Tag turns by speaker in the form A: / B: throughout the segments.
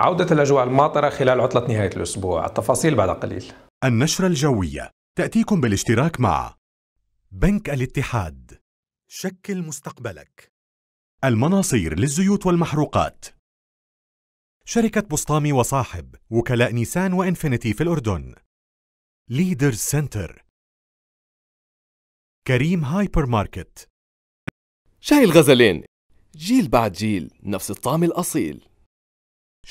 A: عودة الأجواء الماطرة خلال عطلة نهاية الأسبوع التفاصيل بعد قليل النشرة الجوية تأتيكم بالاشتراك مع بنك الاتحاد شكل
B: مستقبلك المناصير للزيوت والمحروقات شركة بسطامي وصاحب وكلاء نيسان وإنفينيتي في الأردن ليدر سنتر كريم هايبر ماركت شاي الغزلين جيل بعد جيل نفس الطعم الأصيل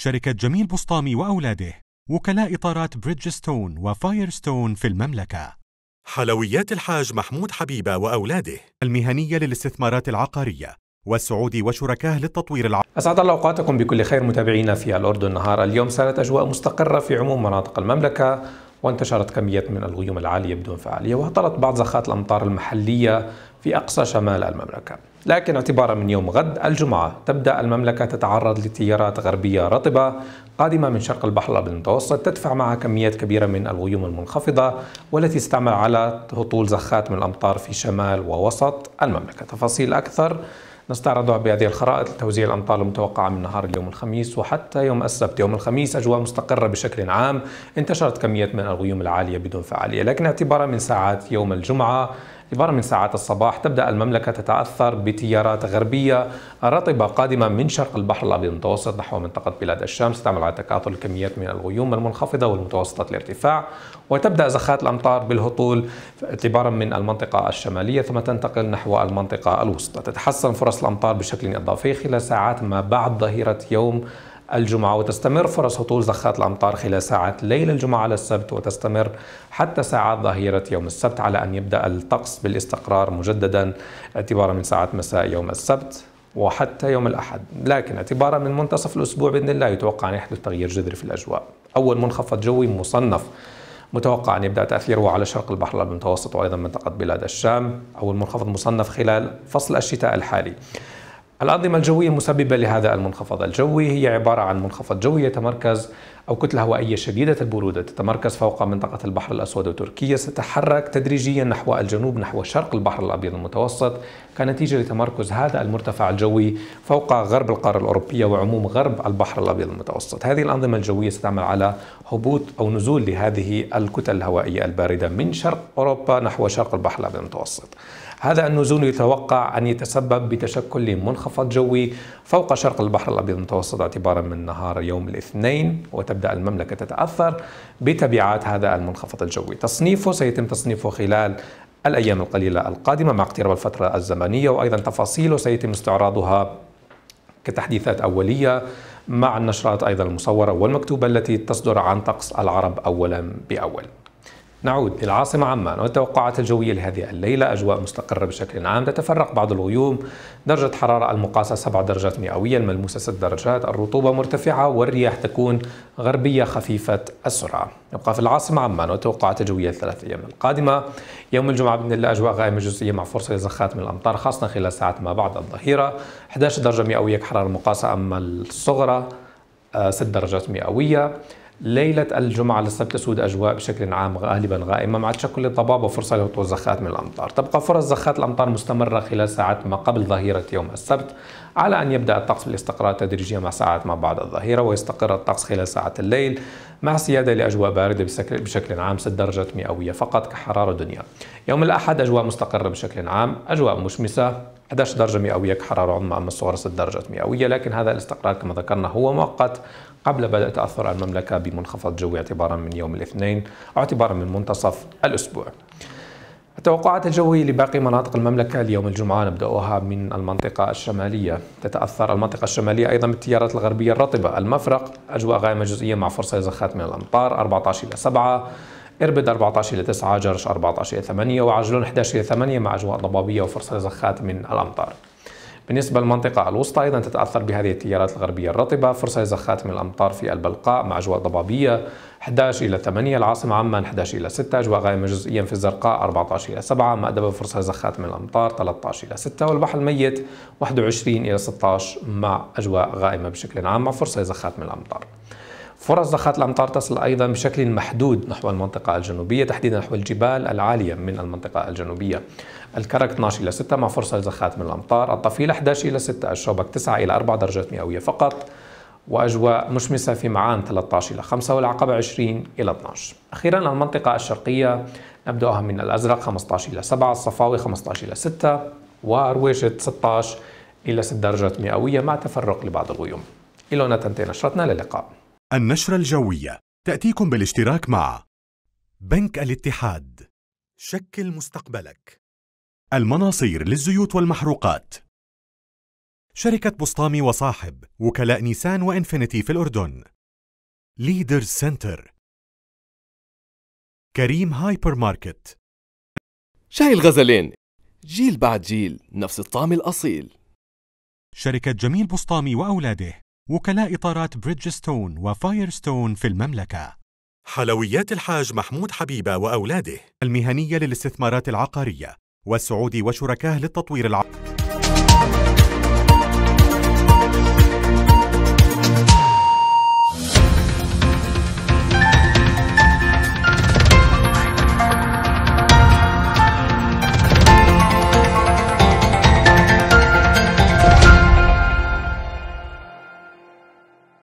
B: شركة جميل بسطامي وأولاده وكلاء إطارات بريدجستون وفايرستون في المملكة حلويات الحاج محمود حبيبة وأولاده المهنية للاستثمارات
A: العقارية والسعودي وشركاه للتطوير العام أسعد الله أوقاتكم بكل خير متابعينا في الأردن النهار اليوم سارت أجواء مستقرة في عموم مناطق المملكة وانتشرت كمية من الغيوم العالية بدون فعالية وهطلت بعض زخات الأمطار المحلية في أقصى شمال المملكة لكن اعتبارا من يوم غد الجمعة تبدأ المملكة تتعرض لتيارات غربية رطبة قادمة من شرق البحر الأبيض المتوسط تدفع معها كميات كبيرة من الغيوم المنخفضة والتي استعمل على هطول زخات من الأمطار في شمال ووسط المملكة تفاصيل أكثر نستعرضها بهذه الخرائط لتوزيع الامطار المتوقعه من نهار اليوم الخميس وحتى يوم السبت، يوم الخميس اجواء مستقره بشكل عام، انتشرت كميات من الغيوم العاليه بدون فعاليه، لكن اعتبارا من ساعات يوم الجمعه عبارة من ساعات الصباح تبدأ المملكة تتأثر بتيارات غربية رطبة قادمة من شرق البحر الأبيض المتوسط نحو منطقة بلاد الشمس تعمل على تكاثر الكميات من الغيوم المنخفضة والمتوسطة الارتفاع وتبدأ زخات الأمطار بالهطول اعتبارا من المنطقة الشمالية ثم تنتقل نحو المنطقة الوسطى تتحسن فرص الأمطار بشكل إضافي خلال ساعات ما بعد ظهيرة يوم الجمعة وتستمر فرص هطول زخات الأمطار خلال ساعات ليل الجمعة على السبت وتستمر حتى ساعات ظهيرة يوم السبت على أن يبدأ الطقس بالاستقرار مجددا اعتبارا من ساعات مساء يوم السبت وحتى يوم الأحد لكن اعتبارا من منتصف الأسبوع بإذن الله يتوقع أن يحدث تغيير جذري في الأجواء أول منخفض جوي مصنف متوقع أن يبدأ تأثيره على شرق البحر المتوسط وأيضا منطقة بلاد الشام أول منخفض مصنف خلال فصل الشتاء الحالي الأنظمة الجوية المسببة لهذا المنخفض الجوي هي عبارة عن منخفض جوي يتمركز أو كتلة هوائية شديدة البرودة تتمركز فوق منطقة البحر الأسود وتركيا ستتحرك تدريجيا نحو الجنوب نحو شرق البحر الأبيض المتوسط كنتيجة لتمركز هذا المرتفع الجوي فوق غرب القارة الأوروبية وعموم غرب البحر الأبيض المتوسط هذه الأنظمة الجوية ستعمل على هبوط أو نزول لهذه الكتل الهوائية الباردة من شرق أوروبا نحو شرق البحر الأبيض المتوسط هذا النزول يتوقع أن يتسبب بتشكل منخفض جوي فوق شرق البحر الأبيض المتوسط اعتبارا من نهار يوم الاثنين وتبدأ المملكة تتأثر بتبعات هذا المنخفض الجوي تصنيفه سيتم تصنيفه خلال الأيام القليلة القادمة مع اقتراب الفترة الزمنية وأيضا تفاصيله سيتم استعراضها كتحديثات أولية مع النشرات أيضا المصورة والمكتوبة التي تصدر عن طقس العرب أولا بأول نعود إلى العاصمة عمان والتوقعات الجوية لهذه الليلة أجواء مستقرة بشكل عام تتفرق بعض الغيوم درجة حرارة المقاسة 7 درجات مئوية الملموسة 6 درجات الرطوبة مرتفعة والرياح تكون غربية خفيفة السرعة نبقى في العاصمة عمان والتوقعات الجوية الثلاث أيام القادمة يوم الجمعة بإذن الله أجواء غائمة جزئية مع فرصة لزخات من الأمطار خاصة خلال ساعات ما بعد الظهيرة 11 درجة مئوية كحرارة مقاسة أما الصغرى 6 آه، درجات مئوية ليلة الجمعة للسبت الأسود أجواء بشكل عام غالبا غائمة مع تشكل الضباب وفرصة لهطول زخات من الأمطار تبقى فرص زخات الأمطار مستمرة خلال ساعات ما قبل ظهيرة يوم السبت على أن يبدأ الطقس بالاستقرار تدريجيا مع ساعات ما بعد الظهيرة ويستقر الطقس خلال ساعات الليل مع سيادة لأجواء باردة بشكل عام 6 درجة مئوية فقط كحرارة دنيا يوم الأحد أجواء مستقرة بشكل عام أجواء مشمسة 11 درجة مئوية كحرارة عظمى أما الصغرى 6 درجات مئوية لكن هذا الاستقرار كما ذكرنا هو مؤقت قبل بدء تأثر المملكة بمنخفض جوي اعتبارا من يوم الاثنين واعتبارا من منتصف الأسبوع التوقعات الجوية لباقي مناطق المملكة اليوم الجمعة نبدأها من المنطقة الشمالية تتأثر المنطقة الشمالية أيضا بالتيارات الغربية الرطبة المفرق أجواء غائمة جزئية مع فرصة لزخات من الأمطار 14 إلى 7 إربد 14 إلى 9 جرش 14 إلى 8 وعجلون 11 إلى 8 مع أجواء ضبابية وفرصة لزخات من الأمطار بالنسبة للمنطقة الوسطى أيضا تتأثر بهذه التيارات الغربية الرطبة فرصة لزخات من الأمطار في البلقاء مع أجواء ضبابية 11 إلى 8 العاصمة عمان 11 إلى 6 أجواء غائمة جزئيا في الزرقاء 14 إلى 7 مأدبة فرصة لزخات من الأمطار 13 إلى 6 والبحر الميت 21 إلى 16 مع أجواء غائمة بشكل عام مع فرصة لزخات من الأمطار فرص ضخات الأمطار تصل أيضا بشكل محدود نحو المنطقة الجنوبية تحديدا نحو الجبال العالية من المنطقة الجنوبية الكرك 12 إلى 6 مع فرصة لزخات من الأمطار الطفيل 11 إلى 6 الشوبك 9 إلى 4 درجات مئوية فقط وأجواء مشمسة في معان 13 إلى 5 والعقبة 20 إلى 12 أخيرا المنطقة الشرقية نبدأها من الأزرق 15 إلى 7 الصفاوي 15 إلى 6 ورويشة 16 إلى 6 درجات مئوية مع تفرق لبعض الغيوم إلى هنا تنتهي نشرتنا للقاء النشرة الجوية تأتيكم بالاشتراك مع بنك الاتحاد
B: شكل مستقبلك المناصير للزيوت والمحروقات شركة بسطامي وصاحب وكلاء نيسان وإنفينيتي في الأردن ليدر سنتر كريم هايبر ماركت شاي الغزلين جيل بعد جيل نفس الطعم الأصيل شركة جميل بسطامي وأولاده وكلاء إطارات بريدجستون وفايرستون في المملكة حلويات الحاج محمود حبيبة وأولاده المهنية للاستثمارات العقارية والسعودي وشركاه للتطوير العقاري